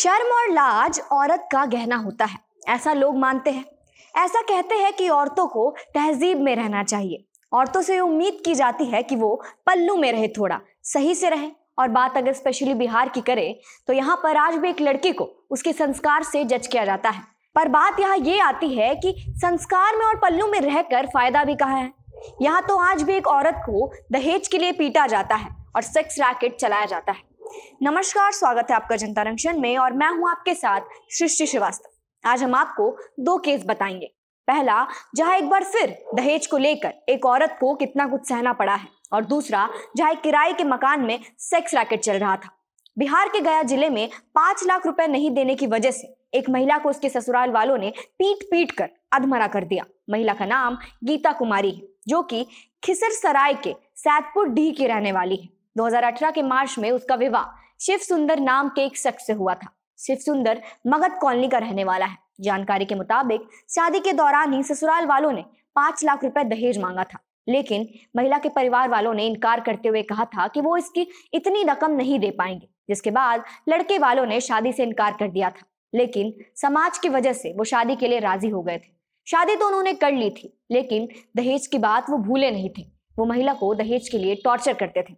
शर्म और लाज औरत का गहना होता है ऐसा लोग मानते हैं ऐसा कहते हैं कि औरतों को तहजीब में रहना चाहिए औरतों से उम्मीद की जाती है कि वो पल्लू में रहे थोड़ा सही से रहे और बात अगर स्पेशली बिहार की करें तो यहाँ पर आज भी एक लड़की को उसके संस्कार से जज किया जाता है पर बात यहाँ ये आती है कि संस्कार में और पल्लू में रहकर फायदा भी कहा है यहाँ तो आज भी एक औरत को दहेज के लिए पीटा जाता है और सेक्स रैकेट चलाया जाता है नमस्कार स्वागत है आपका जनता रंगशन में और मैं हूं आपके साथ सृष्टि श्रीवास्तव आज हम आपको दो केस बताएंगे पहला जहां एक बार फिर दहेज को लेकर एक औरत को कितना कुछ सहना पड़ा है और दूसरा जहां एक किराए के मकान में सेक्स रैकेट चल रहा था बिहार के गया जिले में पांच लाख रुपए नहीं देने की वजह से एक महिला को उसके ससुराल वालों ने पीट पीट कर अधमरा कर दिया महिला का नाम गीता कुमारी है जो कि खिसर सराय के सैदपुर डी की रहने वाली है 2018 के मार्च में उसका विवाह शिव सुंदर नाम के एक शख्स से हुआ था शिव सुंदर मगध कॉलोनी का रहने वाला है जानकारी के मुताबिक शादी के दौरान ही ससुराल वालों ने पांच लाख रुपए दहेज मांगा था लेकिन महिला के परिवार वालों ने इनकार करते हुए कहा था कि वो इसकी इतनी रकम नहीं दे पाएंगे जिसके बाद लड़के वालों ने शादी से इनकार कर दिया था लेकिन समाज की वजह से वो शादी के लिए राजी हो गए थे शादी तो उन्होंने कर ली थी लेकिन दहेज की बात वो भूले नहीं थे वो महिला को दहेज के लिए टॉर्चर करते थे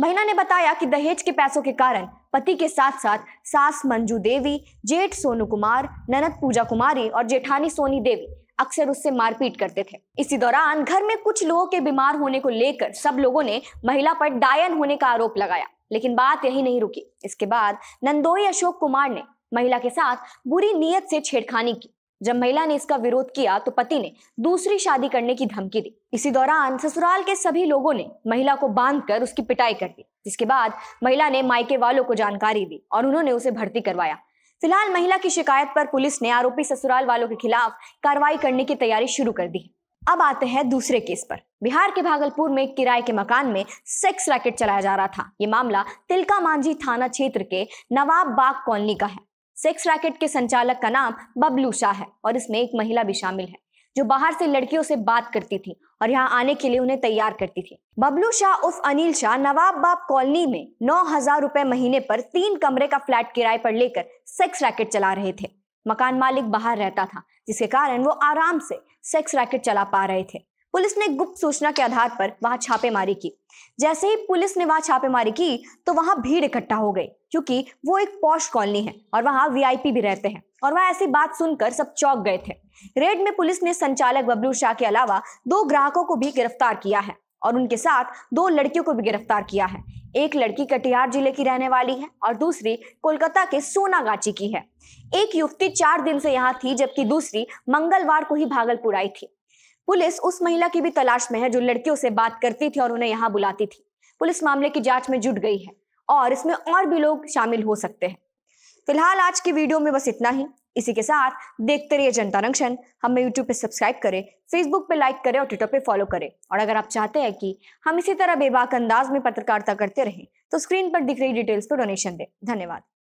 महिला ने बताया कि दहेज के पैसों के कारण पति के साथ साथ सास मंजू देवी जेठ सोनू कुमार ननद पूजा कुमारी और जेठानी सोनी देवी अक्सर उससे मारपीट करते थे इसी दौरान घर में कुछ लोगों के बीमार होने को लेकर सब लोगों ने महिला पर डायन होने का आरोप लगाया लेकिन बात यही नहीं रुकी इसके बाद नंदोई अशोक कुमार ने महिला के साथ बुरी नीयत से छेड़खानी की जब महिला ने इसका विरोध किया तो पति ने दूसरी शादी करने की धमकी दी इसी दौरान ससुराल के सभी लोगों ने महिला को बांध कर उसकी पिटाई कर दी जिसके बाद महिला ने मायके वालों को जानकारी दी और उन्होंने उसे भर्ती करवाया फिलहाल महिला की शिकायत पर पुलिस ने आरोपी ससुराल वालों के खिलाफ कार्रवाई करने की तैयारी शुरू कर दी अब आते हैं दूसरे केस पर बिहार के भागलपुर में किराए के मकान में सेक्स रैकेट चलाया जा रहा था ये मामला तिलका मांझी थाना क्षेत्र के नवाब बाग कॉलोनी का है सेक्स रैकेट के संचालक का नाम बबलू शाह है और इसमें एक महिला भी शामिल है जो बाहर से लड़कियों से बात करती थी और यहाँ आने के लिए उन्हें तैयार करती थी बबलू शाह उर्फ अनिल शाह नवाब बाब कॉलोनी में नौ हजार रुपए महीने पर तीन कमरे का फ्लैट किराए पर लेकर सेक्स रैकेट चला रहे थे मकान मालिक बाहर रहता था जिसके कारण वो आराम से सेक्स रैकेट चला पा रहे थे पुलिस ने गुप्त सूचना के आधार पर वहां छापेमारी की जैसे ही पुलिस ने वहां छापेमारी की तो वहां भीड़ इकट्ठा हो गई क्योंकि वो एक पौश कॉलोनी है और वहां वीआईपी भी रहते हैं और वह ऐसी बात सुनकर सब चौक गए थे रेड में पुलिस ने संचालक बबलू शाह के अलावा दो ग्राहकों को भी गिरफ्तार किया है और उनके साथ दो लड़कियों को भी गिरफ्तार किया है एक लड़की कटिहार जिले की रहने वाली है और दूसरी कोलकाता के सोनागाची की है एक युवती चार दिन से यहाँ थी जबकि दूसरी मंगलवार को ही भागलपुर आई थी पुलिस उस महिला की भी तलाश में है जो लड़कियों से बात करती थी और उन्हें यहाँ बुलाती थी पुलिस मामले की जांच में जुट गई है और इसमें और भी लोग शामिल हो सकते हैं फिलहाल आज की वीडियो में बस इतना ही इसी के साथ देखते रहिए जनता रंगशन हमें यूट्यूब पे सब्सक्राइब करें फेसबुक पे लाइक करें और ट्विटर पे फॉलो करें और अगर आप चाहते हैं कि हम इसी तरह बेबाक अंदाज में पत्रकारिता करते रहें तो स्क्रीन पर दिख रही डिटेल्स पर डोनेशन दें धन्यवाद